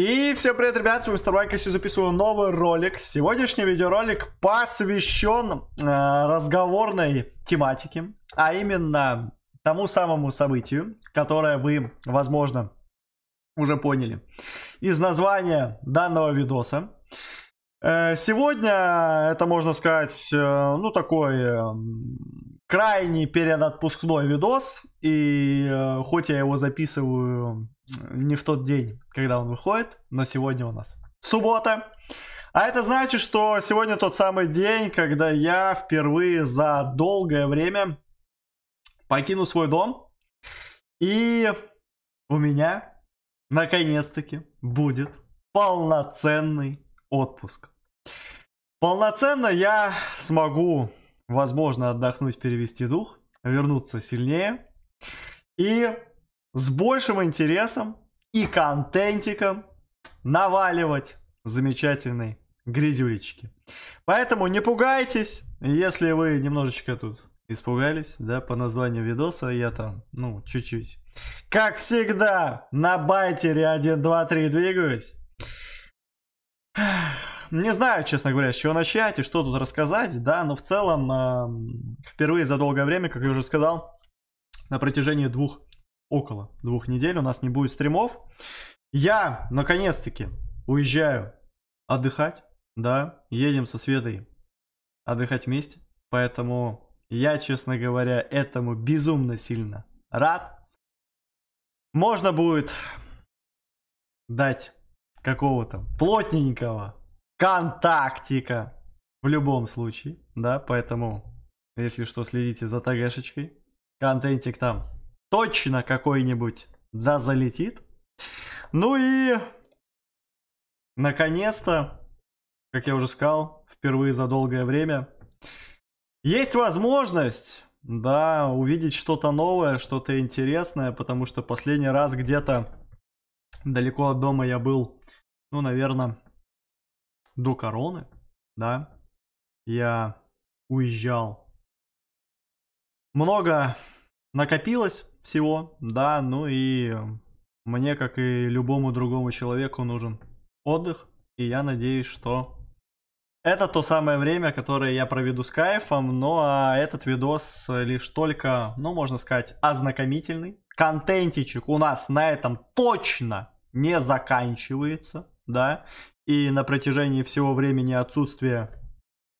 И всем привет, ребят, с вами Старбайк, я записываю новый ролик. Сегодняшний видеоролик посвящен э, разговорной тематике, а именно тому самому событию, которое вы, возможно, уже поняли из названия данного видоса. Э, сегодня это, можно сказать, э, ну такой э, крайний передотпускной видос. И хоть я его записываю не в тот день, когда он выходит, но сегодня у нас суббота. А это значит, что сегодня тот самый день, когда я впервые за долгое время покину свой дом. И у меня, наконец-таки, будет полноценный отпуск. Полноценно я смогу, возможно, отдохнуть, перевести дух, вернуться сильнее и с большим интересом и контентиком наваливать замечательные грязюлечки. Поэтому не пугайтесь, если вы немножечко тут испугались, да, по названию видоса, я там, ну, чуть-чуть. Как всегда, на байтере 1, 2, 3 двигаюсь не знаю, честно говоря, с чего начать и что тут рассказать, да, но в целом э, впервые за долгое время, как я уже сказал, на протяжении двух, около двух недель у нас не будет стримов. Я, наконец-таки, уезжаю отдыхать, да, едем со Светой отдыхать вместе, поэтому я, честно говоря, этому безумно сильно рад. Можно будет дать какого-то плотненького Контактика. В любом случае, да, поэтому, если что, следите за ТГшечкой. Контентик там точно какой-нибудь да залетит. Ну и, наконец-то, как я уже сказал, впервые за долгое время, есть возможность, да, увидеть что-то новое, что-то интересное, потому что последний раз где-то далеко от дома я был, ну, наверное, до короны, да, я уезжал. Много накопилось всего, да, ну и мне, как и любому другому человеку, нужен отдых. И я надеюсь, что это то самое время, которое я проведу с кайфом. Ну а этот видос лишь только, ну можно сказать, ознакомительный. Контентичек у нас на этом точно не заканчивается да, и на протяжении всего времени отсутствия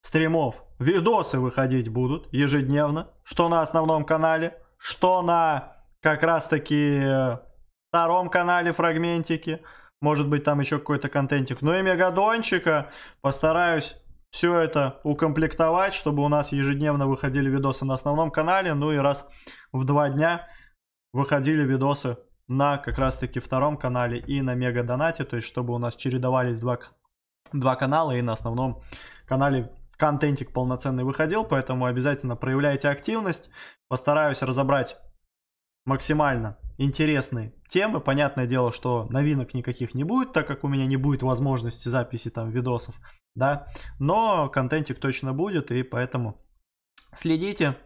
стримов видосы выходить будут ежедневно, что на основном канале, что на как раз-таки э, втором канале фрагментики, может быть там еще какой-то контентик. Но ну и Мегадончика постараюсь все это укомплектовать, чтобы у нас ежедневно выходили видосы на основном канале, ну и раз в два дня выходили видосы на как раз-таки втором канале и на Мега Донате, то есть чтобы у нас чередовались два, два канала и на основном канале контентик полноценный выходил, поэтому обязательно проявляйте активность. Постараюсь разобрать максимально интересные темы. Понятное дело, что новинок никаких не будет, так как у меня не будет возможности записи там видосов, да, но контентик точно будет, и поэтому следите.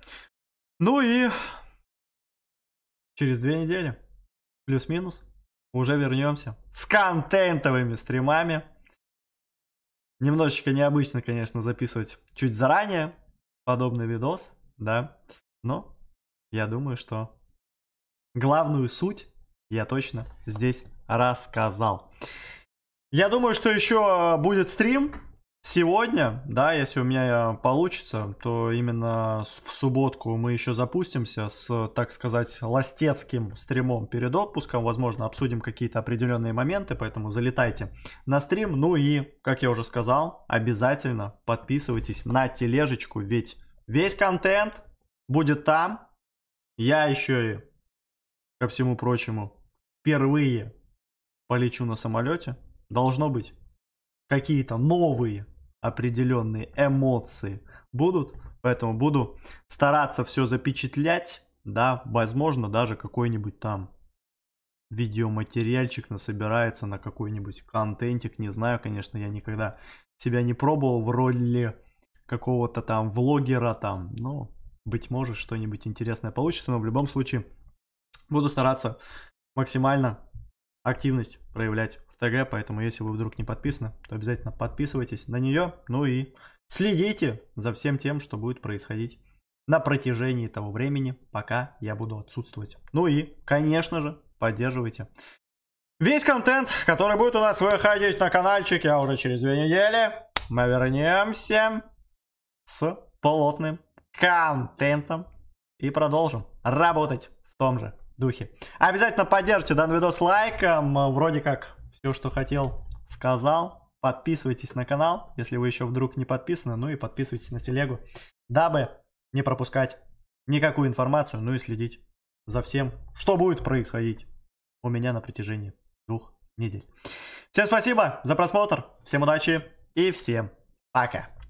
Ну и через две недели плюс-минус, уже вернемся с контентовыми стримами. Немножечко необычно, конечно, записывать чуть заранее подобный видос, да, но я думаю, что главную суть я точно здесь рассказал. Я думаю, что еще будет стрим Сегодня, да, если у меня получится, то именно в субботку мы еще запустимся с, так сказать, ластецким стримом перед отпуском. Возможно, обсудим какие-то определенные моменты, поэтому залетайте на стрим. Ну и, как я уже сказал, обязательно подписывайтесь на тележечку, ведь весь контент будет там. Я еще и, ко всему прочему, впервые полечу на самолете. Должно быть какие-то новые определенные эмоции будут. Поэтому буду стараться все запечатлять, да, возможно, даже какой-нибудь там видеоматериальчик насобирается на какой-нибудь контентик, не знаю, конечно, я никогда себя не пробовал в роли какого-то там влогера там, но быть может что-нибудь интересное получится, но в любом случае буду стараться максимально активность проявлять в ТГ, поэтому если вы вдруг не подписаны, то обязательно подписывайтесь на нее, ну и следите за всем тем, что будет происходить на протяжении того времени, пока я буду отсутствовать. Ну и, конечно же, поддерживайте весь контент, который будет у нас выходить на каналчике, а уже через две недели мы вернемся с плотным контентом и продолжим работать в том же духе. Обязательно поддержите данный видос лайком. Э, вроде как все, что хотел, сказал. Подписывайтесь на канал, если вы еще вдруг не подписаны. Ну и подписывайтесь на телегу, дабы не пропускать никакую информацию. Ну и следить за всем, что будет происходить у меня на протяжении двух недель. Всем спасибо за просмотр. Всем удачи и всем пока.